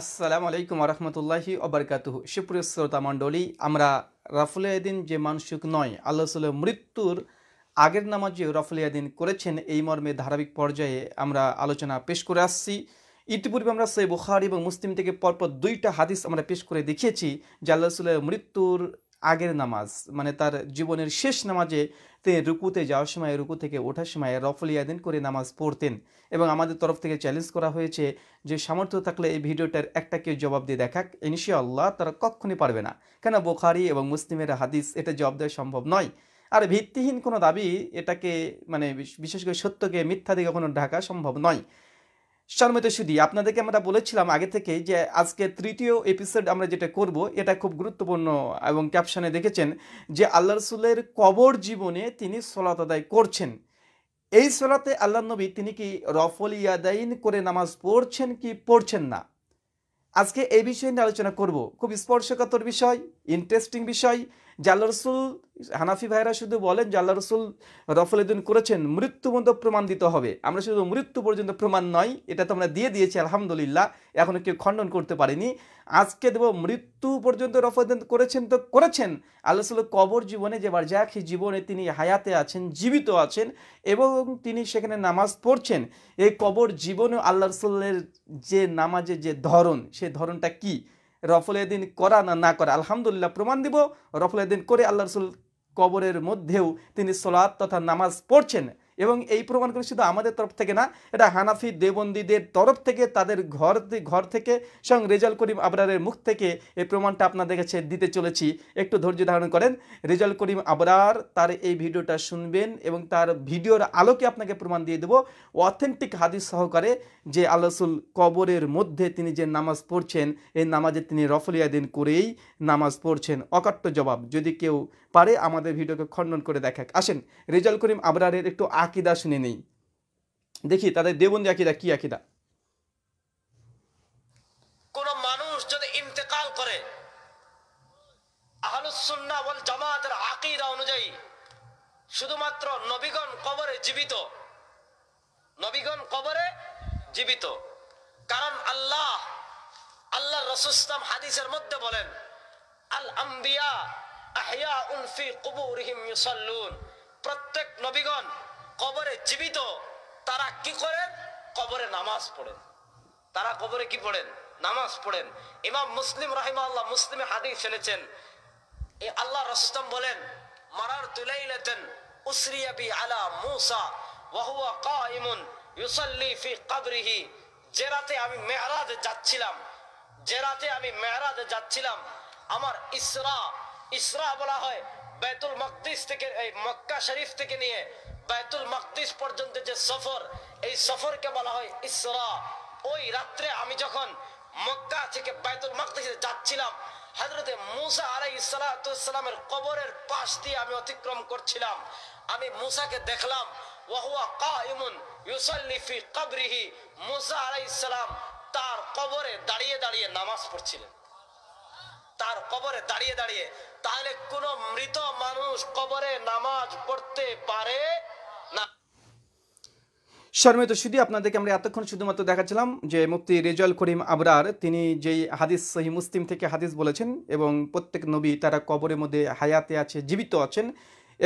আসসালামু আলাইকুম আরহামতুল্লাহি অবরকাতুহ সুপ্রিয় শ্রোতা মণ্ডলী আমরা রাফুল যে মানসিক নয় আল্লাহ মৃত্যুর আগের নামাজ যে এদিন করেছেন এই মর্মে ধারাবাহিক পর্যায়ে আমরা আলোচনা পেশ করে আসছি ইতিপূর্বে আমরা সৈ বুখারি এবং মুসলিম থেকে পরপর দুইটা হাদিস আমরা পেশ করে দেখিয়েছি যে আল্লাহ সাল্লাহ মৃত্যুর আগের নামাজ মানে তার জীবনের শেষ নামাজে তিনি রুকুতে যাওয়ার সময় রুকু থেকে ওঠার সময় রফলিয়াদিন করে নামাজ পড়তেন এবং আমাদের তরফ থেকে চ্যালেঞ্জ করা হয়েছে যে সামর্থ্য থাকলে এই ভিডিওটার একটা কেউ জবাব দিয়ে দেখাক ইনশাআল্লাহ তারা কখনই পারবে না কেন বোখারি এবং মুসলিমের হাদিস এটা জবাব দেওয়া সম্ভব নয় আর ভিত্তিহীন কোনো দাবি এটাকে মানে বিশেষ করে সত্যকে মিথ্যা দিয়ে কখনো ঢাকা সম্ভব নয় সম্মিত সুদী আপনাদেরকে আমরা বলেছিলাম আগে থেকে যে আজকে তৃতীয় এপিসোড আমরা যেটা করব এটা খুব গুরুত্বপূর্ণ এবং ক্যাপশনে দেখেছেন যে আল্লাহ রসুলের কবর জীবনে তিনি সলাত আদায় করছেন এই সলাতে আল্লাহ নবী তিনি কি রফল ইয়াদাইন করে নামাজ পড়ছেন কি পড়ছেন না আজকে এই বিষয় নিয়ে আলোচনা করব খুব স্পর্শকাতর বিষয় ইন্টারেস্টিং বিষয় যে রসুল হানাফি ভাইরা শুধু বলেন জাল্লা রসুল রফলেদুন করেছেন মৃত্যু পর্যন্ত প্রমাণ দিতে হবে আমরা শুধু মৃত্যু পর্যন্ত প্রমাণ নয় এটা তো আমরা দিয়ে দিয়েছি আলহামদুলিল্লাহ এখনও কেউ খণ্ডন করতে পারিনি আজকে দেব মৃত্যু পর্যন্ত উদ্দিন করেছেন তো করেছেন আল্লাহ রসুল কবর জীবনে যে যাক জীবনে তিনি হায়াতে আছেন জীবিত আছেন এবং তিনি সেখানে নামাজ পড়ছেন এই কবর জীবনে আল্লাহ রসুলের যে নামাজের যে ধরন সে ধরনটা কী রফল এদিন করা না না করা আলহামদুলিল্লাহ প্রমাণ দিব রফল এদিন করে আল্লাহ রসুল কবরের মধ্যেও তিনি সলাৎ তথা নামাজ পড়ছেন এবং এই প্রমাণগুলো শুধু আমাদের তরফ থেকে না এটা হানাফি দেবন্দীদের তরফ থেকে তাদের ঘর ঘর থেকে সং রেজাল করিম আবরারের মুখ থেকে এই প্রমাণটা আপনাদের কাছে দিতে চলেছি একটু ধৈর্য ধারণ করেন রেজাল করিম আবরার তার এই ভিডিওটা শুনবেন এবং তার ভিডিওর আলোকে আপনাকে প্রমাণ দিয়ে দেবো অথেন্টিক হাদিস সহকারে যে আলসুল কবরের মধ্যে তিনি যে নামাজ পড়ছেন এই নামাজে তিনি রফলিয়াদিন করেই নামাজ পড়ছেন অকাট্য জবাব যদি কেউ পারে আমাদের ভিডিওকে খণ্ডন করে দেখাক আসেন রেজাল করিম আবরারের একটু আকিদা শুনে নেই দেখি তাদের দেবন্দি আকিদা কি আকিদা কোন মানুষ যদি ইন্তেকাল করে জামাতের আকিদা অনুযায়ী শুধুমাত্র নবীগণ কবরে জীবিত নবীগণ কবরে জীবিত কারণ আল্লাহ আল্লাহ রসুস্তাম হাদিসের মধ্যে বলেন আল আম্বিয়া আহিয়া উনফি কবুরহিম প্রত্যেক নবীগণ কবরে জীবিত তারা কি করেন কবরে নামাজ পড়েন তারা কবরে কি পড়েন নামাজ পড়েন ইমাম মুসলিম রাহিমা আল্লাহ মুসলিমে হাদিস ফেলেছেন এ আল্লাহ রসতম বলেন মারার তুলাইলেতেন উসরিয়াবি আলা মুসা ওয়াহুয়া কাইমুন ইউসাল্লি ফি কাবরিহি যে রাতে আমি মেহরাজে যাচ্ছিলাম যে রাতে আমি মেহরাজে যাচ্ছিলাম আমার ইসরা ইসরা বলা হয় বেতুল মকদিস থেকে এই মক্কা শরীফ থেকে নিয়ে বাইতুল মাকদিস পর্যন্ত যে সফর এই সফরকে বলা হয় ইসরা ওই রাত্রে আমি যখন মক্কা থেকে বাইতুল মাকদিসে যাচ্ছিলাম হজরতে মুসা আলাই ইসালাতামের কবরের পাশ দিয়ে আমি অতিক্রম করছিলাম আমি মুসাকে দেখলাম ওয়াহুয়া কাইমুন ইউসাল্লিফি কবরিহি মুসা আলাই ইসলাম তার কবরে দাঁড়িয়ে দাঁড়িয়ে নামাজ পড়ছিলেন তার কবরে দাঁড়িয়ে দাঁড়িয়ে তাহলে কোন মৃত মানুষ কবরে নামাজ পড়তে পারে শর্মিত সুদী আপনাদেরকে আমরা এতক্ষণ শুধুমাত্র দেখাচ্ছিলাম যে মুফতি রেজাল করিম আবরার তিনি যেই হাদিস সহি মুসলিম থেকে হাদিস বলেছেন এবং প্রত্যেক নবী তারা কবরের মধ্যে হায়াতে আছে জীবিত আছেন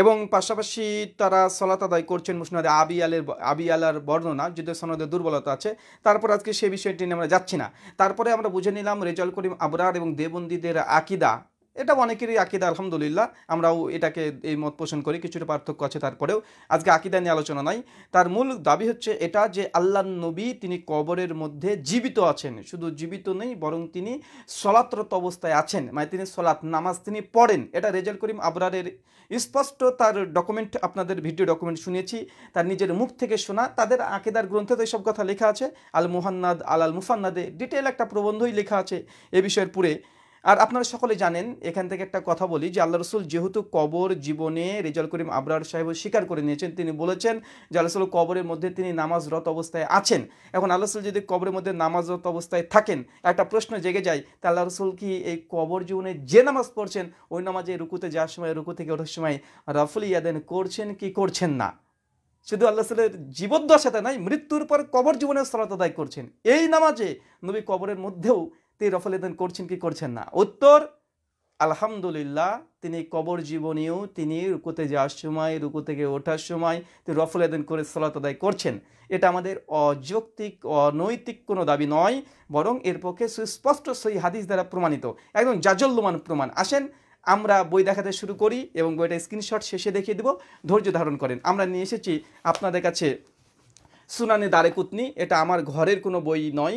এবং পাশাপাশি তারা সলাত আদায় করছেন মুসনাদে আবি আলের আবি আলার বর্ণনা যদি সনদে দুর্বলতা আছে তারপর আজকে সেই বিষয়টি নিয়ে আমরা যাচ্ছি না তারপরে আমরা বুঝে নিলাম রেজাল করিম আবরার এবং দেবন্দীদের আকিদা এটা অনেকেরই আকিদা আলহামদুলিল্লাহ আমরাও এটাকে এই মত পোষণ করি কিছুটা পার্থক্য আছে তারপরেও আজকে আকিদা নিয়ে আলোচনা নাই তার মূল দাবি হচ্ছে এটা যে আল্লাহ নবী তিনি কবরের মধ্যে জীবিত আছেন শুধু জীবিত নেই বরং তিনি সলাতরত অবস্থায় আছেন মানে তিনি সলাৎ নামাজ তিনি পড়েন এটা রেজাল করিম আবরারের স্পষ্ট তার ডকুমেন্ট আপনাদের ভিডিও ডকুমেন্ট শুনেছি তার নিজের মুখ থেকে শোনা তাদের আকিদার গ্রন্থে তো এসব কথা লেখা আছে আল মুহান্নাদ আল আল মুফান্নাদে ডিটেল একটা প্রবন্ধই লেখা আছে এ বিষয়ের পুরে আর আপনারা সকলে জানেন এখান থেকে একটা কথা বলি যে আল্লাহ রসুল যেহেতু কবর জীবনে রেজাল করিম আবরার সাহেব স্বীকার করে নিয়েছেন তিনি বলেছেন যে আল্লাহ রসুল কবরের মধ্যে তিনি নামাজরত অবস্থায় আছেন এখন আল্লাহ রসুল যদি কবরের মধ্যে নামাজরত অবস্থায় থাকেন একটা প্রশ্ন জেগে যায় তা আল্লাহ রসুল কি এই কবর জীবনে যে নামাজ পড়ছেন ওই নামাজে রুকুতে যাওয়ার সময় রুকু থেকে ওঠার সময় রাফুল ইয়াদেন করছেন কি করছেন না শুধু আল্লাহ সালের জীবদ্দশাতে নাই মৃত্যুর পর কবর জীবনের সলাত আদায় করছেন এই নামাজে নবী কবরের মধ্যেও তিনি রফল ইদান করছেন কি করছেন না উত্তর আলহামদুলিল্লাহ তিনি কবর জীবনীয় তিনি রুকুতে যাওয়ার সময় রুকু থেকে ওঠার সময় তিনি রফল করে সলাত আদায় করছেন এটা আমাদের অযৌক্তিক অনৈতিক কোনো দাবি নয় বরং এর পক্ষে সুস্পষ্ট সই হাদিস দ্বারা প্রমাণিত একদম জাজল্যমান প্রমাণ আসেন আমরা বই দেখাতে শুরু করি এবং বইটা স্ক্রিনশট শেষে দেখিয়ে দেব ধৈর্য ধারণ করেন আমরা নিয়ে এসেছি আপনাদের কাছে সুনানে দারে কুতনি এটা আমার ঘরের কোনো বই নয়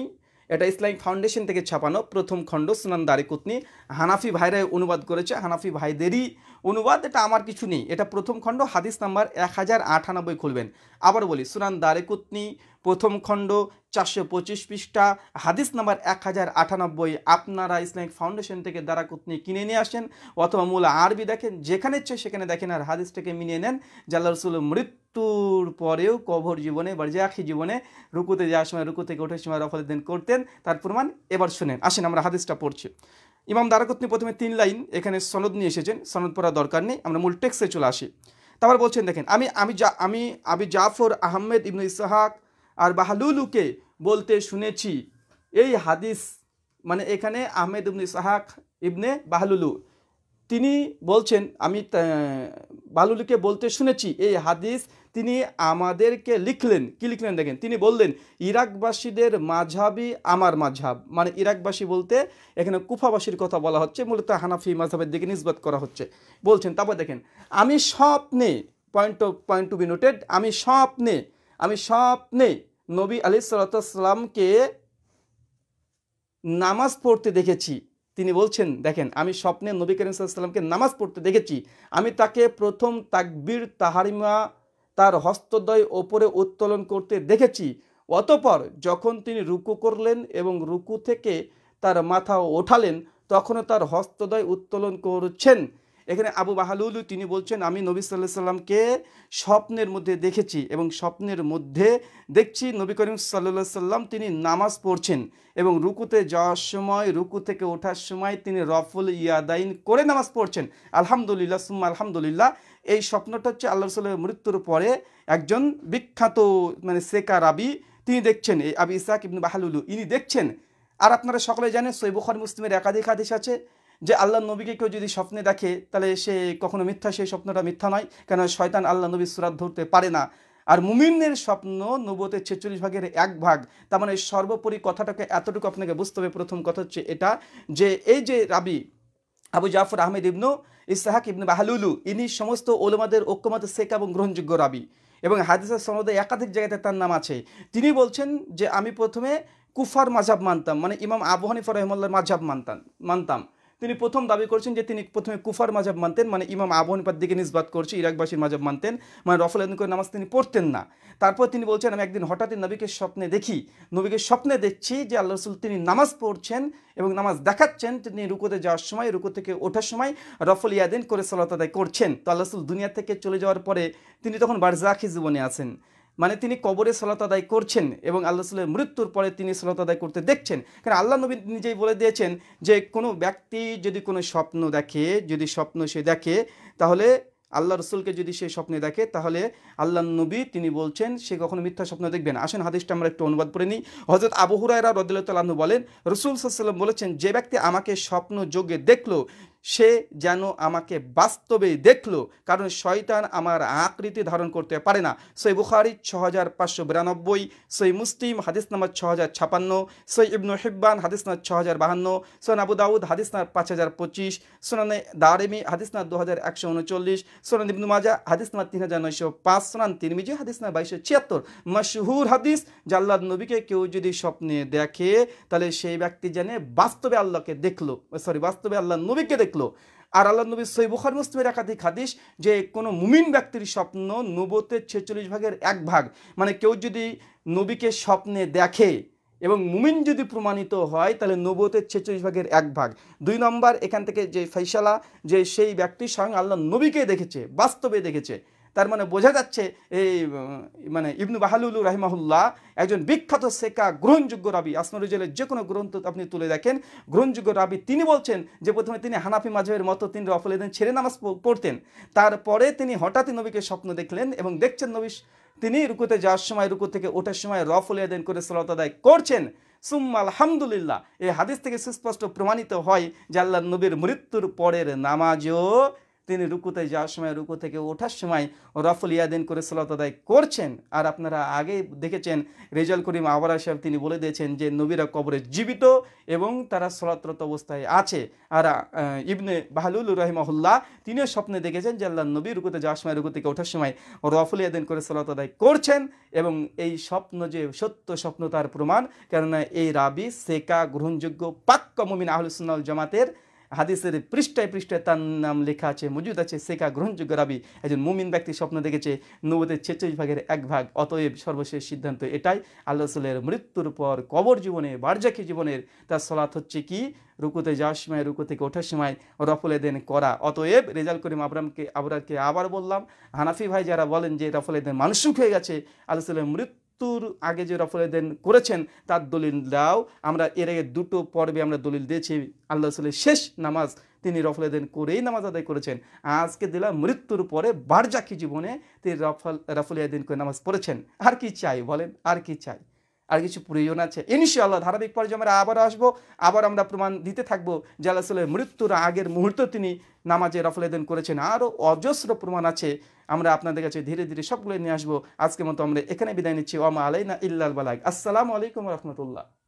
এটা ইসলামিক ফাউন্ডেশন থেকে ছাপানো প্রথম খণ্ড সুনান দারিকুতনি হানাফি ভাইরা অনুবাদ করেছে হানাফি ভাইদেরই অনুবাদ এটা আমার কিছু নেই এটা প্রথম খণ্ড হাদিস নাম্বার এক হাজার আটানব্বই খুলবেন আবার বলি সুনান কুতনি প্রথম খণ্ড চারশো পঁচিশ পৃষ্ঠা হাদিস নাম্বার এক হাজার আটানব্বই আপনারা ইসলামিক ফাউন্ডেশন থেকে কুতনি কিনে নিয়ে আসেন অথবা মূল আরবি দেখেন যেখানে ইচ্ছে সেখানে দেখেন আর হাদিসটাকে মিনিয়ে নেন জাল্লা রসুল মৃত্যুর পরেও কভর জীবনে বার্জাখি জীবনে রুকুতে যাওয়ার সময় রুকু থেকে ওঠার সময় রফলের দিন করতেন তার প্রমাণ এবার শুনেন আসেন আমরা হাদিসটা পড়ছি ইমাম দারাকুতনি প্রথমে তিন লাইন এখানে সনদ নিয়ে এসেছেন সনদ পড়া দরকার নেই আমরা মূল টেক্সে চলে আসি তারপর বলছেন দেখেন আমি আমি যা আমি আবি জাফর আহমেদ ইবনু ইসাহাক আর বাহালুলুকে বলতে শুনেছি এই হাদিস মানে এখানে আহমেদ ইবনু ইসাহাক ইবনে বাহালুলু তিনি বলছেন আমি বাহলুলুকে বলতে শুনেছি এই হাদিস তিনি আমাদেরকে লিখলেন কি লিখলেন দেখেন তিনি বললেন ইরাকবাসীদের মাঝাবি আমার মাঝাব মানে ইরাকবাসী বলতে এখানে কুফাবাসীর কথা বলা হচ্ছে মূলত হানাফি মাঝাবের দিকে নিজবাত করা হচ্ছে বলছেন তারপর দেখেন আমি স্বপ্নে point point to be noted আমি স্বপ্নে আমি স্বপ্নে নবী আলি সালাতামকে নামাজ পড়তে দেখেছি তিনি বলছেন দেখেন আমি স্বপ্নে নবী করিমসাল্লামকে নামাজ পড়তে দেখেছি আমি তাকে প্রথম তাকবির তাহারিমা তার হস্তদ্বয় ওপরে উত্তোলন করতে দেখেছি অতপর যখন তিনি রুকু করলেন এবং রুকু থেকে তার মাথা ওঠালেন তখনও তার হস্তদ্বয় উত্তোলন করছেন এখানে আবু বাহালুলু তিনি বলছেন আমি নবী সাল্লাহ সাল্লামকে স্বপ্নের মধ্যে দেখেছি এবং স্বপ্নের মধ্যে দেখছি নবী করিম সাল্লাহ সাল্লাম তিনি নামাজ পড়ছেন এবং রুকুতে যাওয়ার সময় রুকু থেকে ওঠার সময় তিনি রফুল ইয়াদাইন করে নামাজ পড়ছেন আলহামদুলিল্লাহ সুম্মা আলহামদুলিল্লাহ এই স্বপ্নটা হচ্ছে আল্লাহ রসুলের মৃত্যুর পরে একজন বিখ্যাত মানে সেকা রাবি তিনি দেখছেন এই আবি ইসাক ইবনু বাহালুলু ইনি দেখছেন আর আপনারা সকলে জানেন সৈবুখর মুসলিমের একাধিক আদেশ আছে যে আল্লাহ নবীকে কেউ যদি স্বপ্নে দেখে তাহলে সে কখনো মিথ্যা সেই স্বপ্নটা মিথ্যা নয় কেন শয়তান আল্লাহ নবীর সুরাত ধরতে পারে না আর মুমিনের স্বপ্ন নবতের ছেচল্লিশ ভাগের এক ভাগ তার মানে সর্বোপরি কথাটাকে এতটুকু আপনাকে বুঝতে হবে প্রথম কথা হচ্ছে এটা যে এই যে রাবি আবু জাফর আহমেদ ইবনু ইসাহাক ইবনু বাহালুলু ইনি সমস্ত ওলমাদের ঐক্যমত শেখ এবং গ্রহণযোগ্য রাবি এবং হাদিসের সনদে একাধিক জায়গাতে তার নাম আছে তিনি বলছেন যে আমি প্রথমে কুফার মাঝাব মানতাম মানে ইমাম আবু হানিফা রহমাল্লার মাঝাব মানতাম মানতাম তিনি প্রথম দাবি করছেন যে তিনি প্রথমে কুফার মাজাব মানতেন মানে ইমাম আবু দিকে নিজবাদ করছে ইরাকবাসীর মাজাব মানতেন মানে রফল করে নামাজ তিনি পড়তেন না তারপর তিনি বলছেন আমি একদিন হঠাৎই নবীকে স্বপ্নে দেখি নবীকে স্বপ্নে দেখছি যে আল্লাহ রসুল তিনি নামাজ পড়ছেন এবং নামাজ দেখাচ্ছেন তিনি রুকোতে যাওয়ার সময় রুকো থেকে ওঠার সময় রফল ইয়াদিন করে সলাত আদায় করছেন তো আল্লাহ রসুল দুনিয়া থেকে চলে যাওয়ার পরে তিনি তখন বারজাখি জীবনে আছেন মানে তিনি কবরে সলাত আদায় করছেন এবং আল্লাহ সাল্লের মৃত্যুর পরে তিনি সলাত আদায় করতে দেখছেন কারণ আল্লাহ নবী নিজেই বলে দিয়েছেন যে কোনো ব্যক্তি যদি কোনো স্বপ্ন দেখে যদি স্বপ্ন সে দেখে তাহলে আল্লাহ রসুলকে যদি সে স্বপ্নে দেখে তাহলে আল্লাহ নবী তিনি বলছেন সে কখনো মিথ্যা স্বপ্ন দেখবেন আসেন হাদিসটা আমরা একটু অনুবাদ করে নিই হজরত আবহুরায়রা হুরায়রা রদুল্লাহ বলেন রসুল সাল্লাম বলেছেন যে ব্যক্তি আমাকে স্বপ্ন যোগে দেখলো সে যেন আমাকে বাস্তবে দেখল কারণ শয়তান আমার আকৃতি ধারণ করতে পারে না সৈ বুখারি ছ হাজার পাঁচশো বিরানব্বই সৈ মুসলিম হাদিস নাম্বার ছ হাজার ছাপান্ন সৈ ইবনু হিব্বান হাদিস নাম্বার ছ হাজার বাহান্ন সোন আবু দাউদ হাদিস নাম্বার পাঁচ হাজার পঁচিশ সোনানে দারেমি হাদিস নাম্বার দু হাজার একশো উনচল্লিশ সোনান ইবনু মাজা হাদিস নাম্বার তিন হাজার নয়শো পাঁচ সোনান তিরমিজি হাদিস নাম্বার বাইশশো ছিয়াত্তর মশহুর হাদিস জাল্লাদ নবীকে কেউ যদি স্বপ্নে দেখে তাহলে সেই ব্যক্তি জানে বাস্তবে আল্লাহকে দেখলো সরি বাস্তবে আল্লাহ নবীকে দেখলো থাকলো আর আল্লাহ নবী সৈবুখার মুসলিমের একাধিক হাদিস যে কোনো মুমিন ব্যক্তির স্বপ্ন নবতের ছেচল্লিশ ভাগের এক ভাগ মানে কেউ যদি নবীকে স্বপ্নে দেখে এবং মুমিন যদি প্রমাণিত হয় তাহলে নবতের ছেচল্লিশ ভাগের এক ভাগ দুই নম্বর এখান থেকে যে ফৈসালা যে সেই ব্যক্তি স্বয়ং আল্লাহ নবীকে দেখেছে বাস্তবে দেখেছে তার মানে বোঝা যাচ্ছে এই মানে ইবনু বাহালুল রাহিমাহুল্লাহ একজন বিখ্যাত শেখা গ্রহণযোগ্য রাবি আসনরুজলের যে কোনো গ্রন্থ আপনি তুলে দেখেন গ্রহণযোগ্য রাবি তিনি বলছেন যে প্রথমে তিনি হানাফি মাজহের মতো তিনি রফলেদিন ছেড়ে নামাজ পড়তেন তারপরে তিনি হঠাৎই নবীকে স্বপ্ন দেখলেন এবং দেখছেন নবী তিনি রুকুতে যাওয়ার সময় রুকু থেকে ওঠার সময় রফল এদেন করে সলাত আদায় করছেন সুম্মা আলহামদুলিল্লাহ এই হাদিস থেকে সুস্পষ্ট প্রমাণিত হয় যে আল্লাহ নবীর মৃত্যুর পরের নামাজও তিনি রুকুতে যাওয়ার সময় রুকু থেকে ওঠার সময় রফুল ইয়াদিন করে সালাত আদায় করছেন আর আপনারা আগে দেখেছেন রেজাল করিম আবরা সাহেব তিনি বলে দিয়েছেন যে নবীরা কবরে জীবিত এবং তারা সলাতরত অবস্থায় আছে আর ইবনে বাহলুল রহিমহুল্লাহ তিনিও স্বপ্নে দেখেছেন যে আল্লাহ নবী রুকুতে যাওয়ার সময় রুকু থেকে ওঠার সময় রফুল ইয়াদিন করে সালাত আদায় করছেন এবং এই স্বপ্ন যে সত্য স্বপ্ন তার প্রমাণ কেননা এই রাবি সেকা গ্রহণযোগ্য পাক্কমিন মুমিন জামাতের হাদিসের পৃষ্ঠায় পৃষ্ঠায় তার নাম লেখা আছে মজুদ আছে শেখা গ্রহণযোগ্য রাবি একজন মুমিন ব্যক্তি স্বপ্ন দেখেছে নবদের ছেচল্লিশ ভাগের এক ভাগ অতএব সর্বশেষ সিদ্ধান্ত এটাই আল্লাহ মৃত্যুর পর কবর জীবনে বার্জাকি জীবনের তার সলাৎ হচ্ছে কি রুকুতে যাওয়ার সময় রুকু থেকে ওঠার সময় রফলে দেন করা অতএব রেজাল করিম আবরামকে আবরারকে আবার বললাম হানাফি ভাই যারা বলেন যে রফলে দেন সুখ হয়ে গেছে আল্লাহ রসুলের মৃত্যু মৃত্যুর আগে যে রফলেদেন করেছেন তার দলিল দাও আমরা এর আগে দুটো পর্বে আমরা দলিল দিয়েছি আল্লাহ রসুলের শেষ নামাজ তিনি রফলেদেন করেই নামাজ আদায় করেছেন আজকে দিলাম মৃত্যুর পরে বারজাকি জীবনে তিনি রফল রফলিয়াদিন করে নামাজ পড়েছেন আর কি চাই বলেন আর কি চাই আর কিছু প্রয়োজন আছে আল্লাহ ধারাবাহিক পর্যায়ে আমরা আবার আসবো আবার আমরা প্রমাণ দিতে থাকবো যে আল্লাহ মৃত্যুর আগের মুহূর্ত তিনি নামাজে রফলেদেন করেছেন আরও অজস্র প্রমাণ আছে আমরা আপনাদের কাছে ধীরে ধীরে সবগুলো নিয়ে আসবো আজকের মতো আমরা এখানে বিদায় নিচ্ছি ওমা আলাইনা ইল্লাল বালাগ আসসালামু আলাইকুম রহমতুল্লাহ